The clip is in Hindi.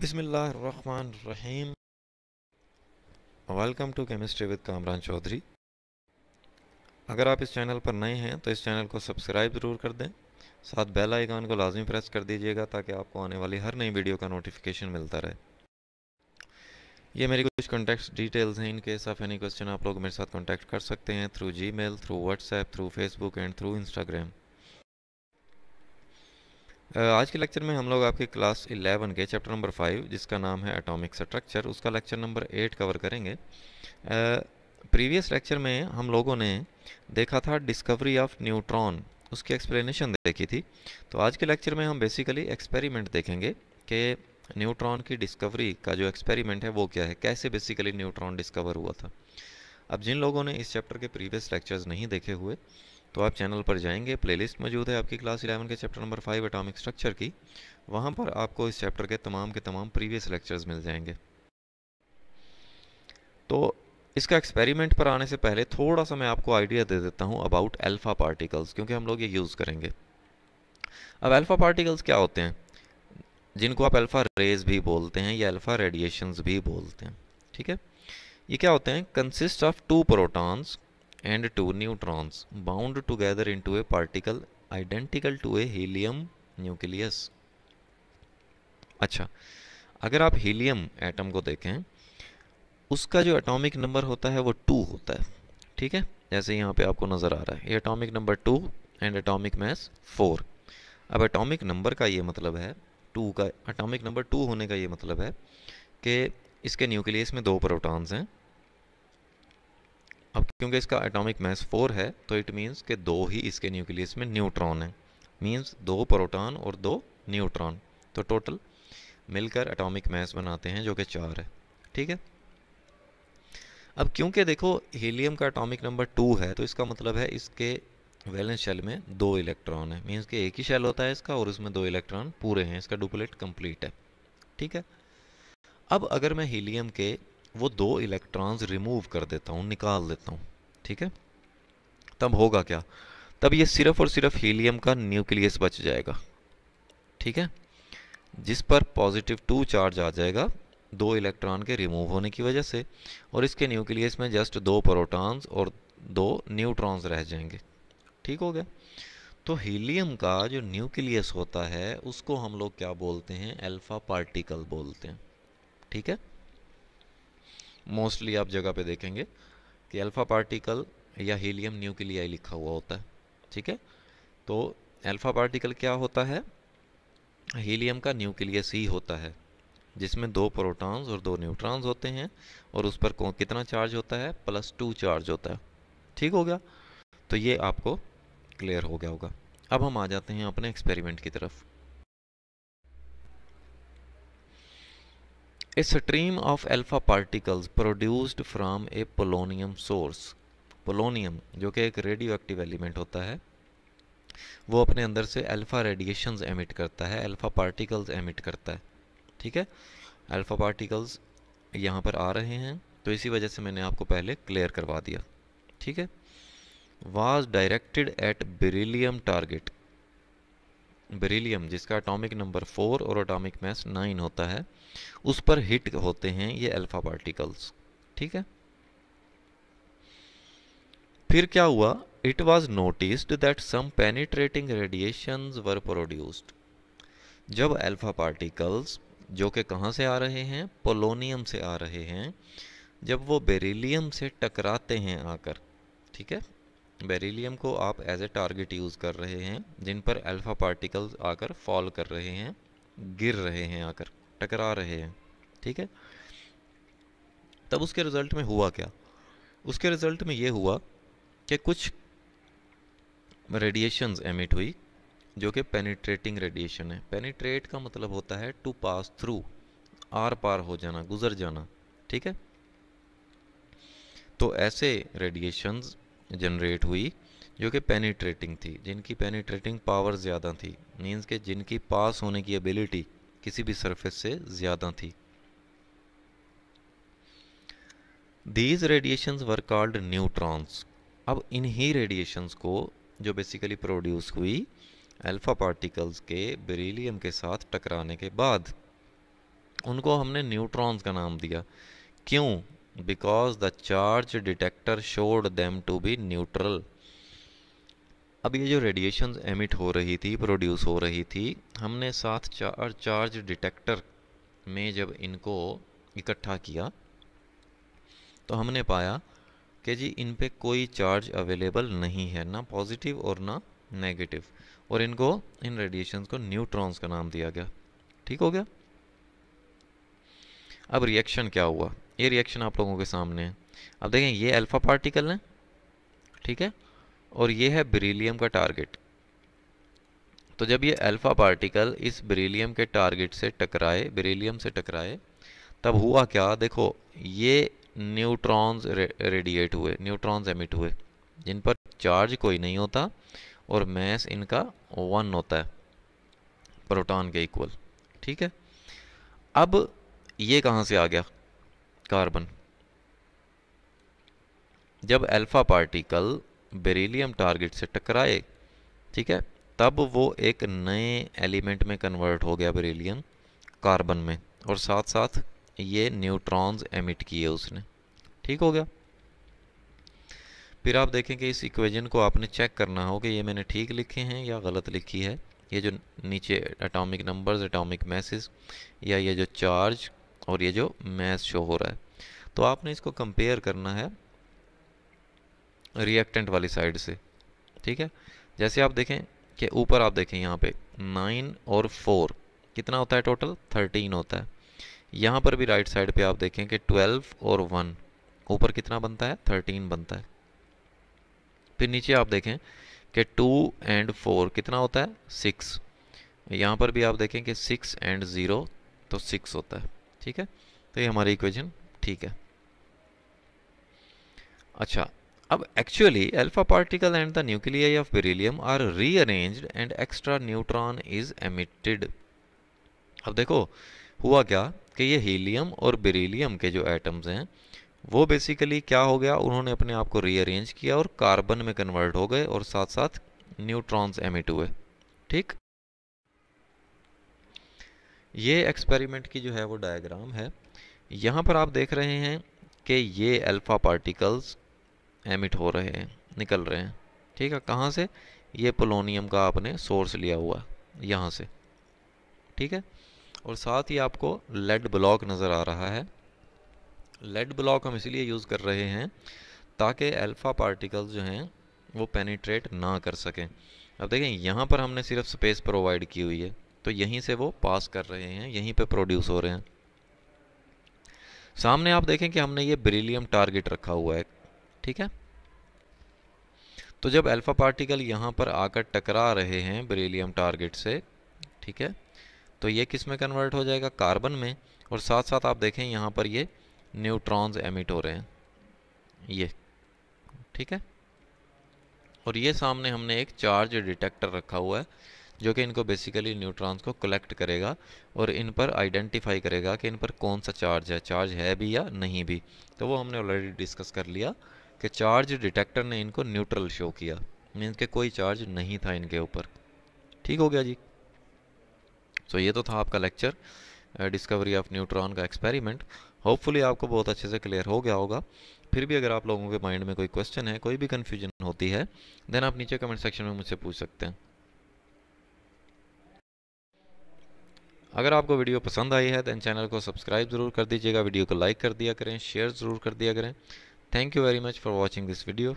बिसमीम welcome to chemistry with Kamran Chaudhry अगर आप इस चैनल पर नए हैं तो इस चैनल को सब्सक्राइब ज़रूर कर दें साथ बेल आइकान को लाजमी प्रेस कर दीजिएगा ताकि आपको आने वाली हर नई वीडियो का नोटिफिकेशन मिलता रहे ये मेरी कुछ कॉन्टैक्ट डिटेल्स हैं in case of any question आप लोग मेरे साथ कॉन्टैक्ट कर सकते हैं through G mail through WhatsApp through Facebook and through Instagram आज के लेक्चर में हम लोग आपके क्लास 11 के चैप्टर नंबर 5 जिसका नाम है एटॉमिक स्ट्रक्चर उसका लेक्चर नंबर 8 कवर करेंगे प्रीवियस लेक्चर में हम लोगों ने देखा था डिस्कवरी ऑफ न्यूट्रॉन उसकी एक्सप्लेनेशन देखी थी तो आज के लेक्चर में हम बेसिकली एक्सपेरिमेंट देखेंगे कि न्यूट्रॉन की डिस्कवरी का जो एक्सपेरिमेंट है वो क्या है कैसे बेसिकली न्यूट्रॉन डिस्कवर हुआ था अब जिन लोगों ने इस चैप्टर के प्रीवियस लेक्चर्स नहीं देखे हुए तो आप चैनल पर जाएंगे प्लेलिस्ट मौजूद है आपकी क्लास इलेवन के chapter number five atomic structure की वहाँ पर आपको इस चैप्टर के तमाम के तमाम प्रीवियस लेक्चर्स मिल जाएंगे तो इसका एक्सपेरिमेंट पर आने से पहले थोड़ा सा मैं आपको आइडिया दे देता हूँ अबाउट एल्फा पार्टिकल्स क्योंकि हम लोग ये यूज़ करेंगे अब अल्फ़ा पार्टिकल्स क्या होते हैं जिनको आप अल्फ़ा रेज भी बोलते हैं या अल्फ़ा रेडिएशंस भी बोलते हैं ठीक है ये क्या होते हैं consist of two protons and two neutrons bound together into a particle identical to a helium nucleus. अच्छा अगर आप हीलियम एटम को देखें उसका जो एटॉमिक नंबर होता है वो टू होता है ठीक है जैसे यहाँ पे आपको नज़र आ रहा है ये atomic number two and atomic mass four अब एटॉमिक नंबर का ये मतलब है टू का एटॉमिक नंबर टू होने का ये मतलब है कि इसके न्यूक्लियस में दो प्रोटॉन्स हैं क्योंकि इसका एटॉमिक मास फोर है तो इट मीन्स के दो ही इसके न्यूक्लियस में न्यूट्रॉन है मीन्स दो प्रोटॉन और दो न्यूट्रॉन तो टोटल मिलकर एटॉमिक मास बनाते हैं जो कि चार है ठीक है अब क्योंकि देखो हीलियम का एटॉमिक नंबर टू है तो इसका मतलब है इसके वैलेंस शेल में दो इलेक्ट्रॉन है मीन्स के एक ही शेल होता है इसका और उसमें दो इलेक्ट्रॉन पूरे हैं इसका डुप्लेट कंप्लीट है ठीक है अब अगर मैं हीलियम के वो दो इलेक्ट्रॉन्स रिमूव कर देता हूँ निकाल देता हूँ ठीक है तब होगा क्या तब ये सिर्फ और सिर्फ हीलियम का न्यूक्लियस बच जाएगा ठीक है जिस पर पॉजिटिव टू चार्ज आ जाएगा दो इलेक्ट्रॉन के रिमूव होने की वजह से और इसके न्यूक्लियस में जस्ट दो प्रोटॉन्स और दो न्यूट्रॉन्स रह जाएंगे ठीक हो गया तो हीलियम का जो न्यूक्लियस होता है उसको हम लोग क्या बोलते हैं अल्फ़ा पार्टिकल बोलते हैं ठीक है मोस्टली आप जगह पे देखेंगे कि अल्फ़ा पार्टिकल या हीलियम न्यूक्लियाई लिखा हुआ होता है ठीक है तो अल्फ़ा पार्टिकल क्या होता है हीलियम का न्यूक्लियस ही होता है जिसमें दो प्रोटॉन्स और दो न्यूट्रॉन्स होते हैं और उस पर कितना चार्ज होता है प्लस टू चार्ज होता है ठीक हो गया तो ये आपको क्लियर हो गया होगा अब हम आ जाते हैं अपने एक्सपेरिमेंट की तरफ A stream of alpha particles produced from a polonium source. polonium जो कि एक रेडियो एक्टिव एलिमेंट होता है वो अपने अंदर से अल्फ़ा रेडिएशंस एमिट करता है अल्फ़ा पार्टिकल्स एमिट करता है ठीक है अल्फ़ा पार्टिकल्स यहाँ पर आ रहे हैं तो इसी वजह से मैंने आपको पहले क्लियर करवा दिया ठीक है was directed at beryllium target beryllium जिसका अटोमिक नंबर फोर और अटोमिक मैस नाइन होता है उस पर हिट होते हैं ये अल्फा पार्टिकल्स ठीक है फिर क्या हुआ it was noticed that some penetrating radiation were produced जब अल्फा पार्टिकल्स जो कि कहाँ से आ रहे हैं पोलोनियम से आ रहे हैं जब वो बेरिलियम से टकराते हैं आकर ठीक है बेरिलियम को आप एज ए टारगेट यूज़ कर रहे हैं जिन पर अल्फ़ा पार्टिकल्स आकर फॉल कर रहे हैं गिर रहे हैं आकर टकरा रहे हैं ठीक है तब उसके रिज़ल्ट में हुआ क्या उसके रिज़ल्ट में ये हुआ कि कुछ रेडिएशंस एमिट हुई जो कि पेनिट्रेटिंग रेडिएशन है पेनिट्रेट का मतलब होता है टू पास थ्रू आर पार हो जाना गुजर जाना ठीक है तो ऐसे रेडिएशंस जनरेट हुई जो कि पेनीट्रेटिंग थी जिनकी पेनीट्रेटिंग पावर ज़्यादा थी मीन्स के जिनकी पास होने की एबिलिटी किसी भी सरफेस से ज़्यादा थी these radiations were called neutrons अब इन्हीं रेडिएशंस को जो बेसिकली प्रोड्यूस हुई अल्फ़ा पार्टिकल्स के बेरीलीम के साथ टकराने के बाद उनको हमने न्यूट्रॉन्स का नाम दिया क्यों because the charge detector showed them to be neutral अब ये जो रेडिएशन एमिट हो रही थी प्रोड्यूस हो रही थी हमने साथ चार चार्ज डिटेक्टर में जब इनको इकट्ठा किया तो हमने पाया कि जी इन पे कोई चार्ज अवेलेबल नहीं है ना पॉजिटिव और ना नेगेटिव और इनको इन रेडिएशन को न्यूट्रॉन्स का नाम दिया गया ठीक हो गया अब रिएक्शन क्या हुआ ये रिएक्शन आप लोगों के सामने है अब देखें ये अल्फ़ा पार्टिकल हैं ठीक है और ये है ब्रिलियम का टारगेट तो जब ये अल्फ़ा पार्टिकल इस ब्रिलियम के टारगेट से टकराए ब्रिलियम से टकराए तब हुआ क्या देखो ये न्यूट्रॉन्स रे, रेडिएट हुए न्यूट्रॉन्स एमिट हुए जिन पर चार्ज कोई नहीं होता और मैस इनका वन होता है प्रोटॉन के इक्वल ठीक है अब ये कहाँ से आ गया कार्बन जब अल्फा पार्टिकल बेरिलियम टारगेट से टकराए ठीक है तब वो एक नए एलिमेंट में कन्वर्ट हो गया बेरिलियम कार्बन में और साथ साथ ये न्यूट्रॉन्स एमिट किए उसने ठीक हो गया फिर आप देखें कि इस इक्वेशन को आपने चेक करना हो कि ये मैंने ठीक लिखे हैं या गलत लिखी है ये जो नीचे एटॉमिक नंबर्स एटॉमिक मैसेज या ये जो चार्ज और ये जो मैथ शो हो रहा है तो आपने इसको कंपेयर करना है रिएक्टेंट वाली साइड से ठीक है जैसे आप देखें कि ऊपर आप देखें यहाँ पे नाइन और फोर कितना होता है टोटल थर्टीन होता है यहाँ पर भी राइट साइड पे आप देखें कि ट्वेल्व और वन ऊपर कितना बनता है थर्टीन बनता है फिर नीचे आप देखें कि टू एंड फोर कितना होता है सिक्स यहाँ पर भी आप देखें कि सिक्स एंड ज़ीरो तो सिक्स होता है ठीक है तो ये हमारी इक्वेशन ठीक है अच्छा अब actually alpha particle and the nuclei of beryllium are rearranged and extra neutron is emitted अब देखो हुआ क्या कि ये हीलियम और बेरिलियम के जो एटम्स हैं वो बेसिकली क्या हो गया उन्होंने अपने आप को रीअरेंज किया और कार्बन में कन्वर्ट हो गए और साथ साथ न्यूट्रॉन्स एमिट हुए ठीक ये एक्सपेरिमेंट की जो है वो डायग्राम है यहाँ पर आप देख रहे हैं कि ये अल्फ़ा पार्टिकल्स एमिट हो रहे हैं निकल रहे हैं ठीक है कहाँ से ये पोलोनियम का आपने सोर्स लिया हुआ यहाँ से ठीक है और साथ ही आपको लेड ब्लॉक नज़र आ रहा है लेड ब्लॉक हम इसलिए यूज़ कर रहे हैं ताकि अल्फ़ा पार्टिकल्स जो हैं वो पेनिट्रेट ना कर सकें अब देखें यहाँ पर हमने सिर्फ स्पेस प्रोवाइड की हुई है तो यहीं से वो पास कर रहे हैं यहीं पे प्रोड्यूस हो रहे हैं सामने आप देखें कि हमने ये ब्रिलियम टारगेट रखा हुआ है ठीक है तो जब अल्फ़ा पार्टिकल यहाँ पर आकर टकरा रहे हैं ब्रिलियम टारगेट से ठीक है तो ये किस में कन्वर्ट हो जाएगा कार्बन में और साथ साथ आप देखें यहाँ पर ये न्यूट्रॉन्स एमिट हो रहे हैं ये ठीक है और ये सामने हमने एक चार्ज डिटेक्टर रखा हुआ है जो कि इनको बेसिकली न्यूट्रॉन्स को कलेक्ट करेगा और इन पर आइडेंटिफाई करेगा कि इन पर कौन सा चार्ज है चार्ज है भी या नहीं भी तो वो हमने ऑलरेडी डिस्कस कर लिया कि चार्ज डिटेक्टर ने इनको न्यूट्रल शो किया मीन्स के कोई चार्ज नहीं था इनके ऊपर ठीक हो गया जी सो so, ये तो था आपका लेक्चर डिस्कवरी ऑफ न्यूट्रॉन का एक्सपेरिमेंट होपफुली आपको बहुत अच्छे से क्लियर हो गया होगा फिर भी अगर आप लोगों के माइंड में कोई क्वेश्चन है कोई भी कन्फ्यूजन होती है देन आप नीचे कमेंट सेक्शन में मुझसे पूछ सकते हैं अगर आपको वीडियो पसंद आई है दैन चैनल को सब्सक्राइब ज़रूर कर दीजिएगा वीडियो को लाइक कर दिया करें शेयर ज़रूर कर दिया करें thank you very much for watching this video